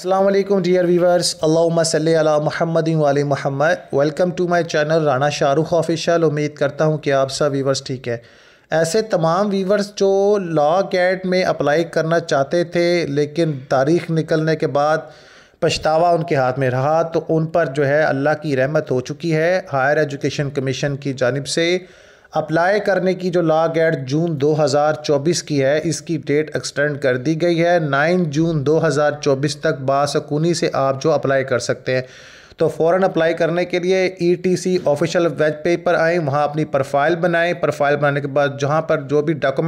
Aslam dear viewers अल्लाम अला महमद महमद welcome to my channel Rana Shahrukh official उम्मीद करता हूँ कि आप सब वीवर्स ठीक है ऐसे तमाम वीवर्स जो लॉ कैट में अप्लाई करना चाहते थे लेकिन तारीख निकलने के बाद पछतावा उनके हाथ में रहा तो उन पर जो है अल्लाह की रहमत हो चुकी है हायर एजुकेशन कमीशन की जानब से अप्लाई करने की जो लॉ गेट जून 2024 की है इसकी डेट एक्सटेंड कर दी गई है 9 जून 2024 तक बासकूनी से आप जो अप्लाई कर सकते हैं तो फ़ौर अप्लाई करने के लिए E T C official web page पर आएँ वहाँ अपनी प्रोफाइल बनाएँ प्रोफाइल बनाने के बाद जहाँ पर जो भी डॉक्यूमेंट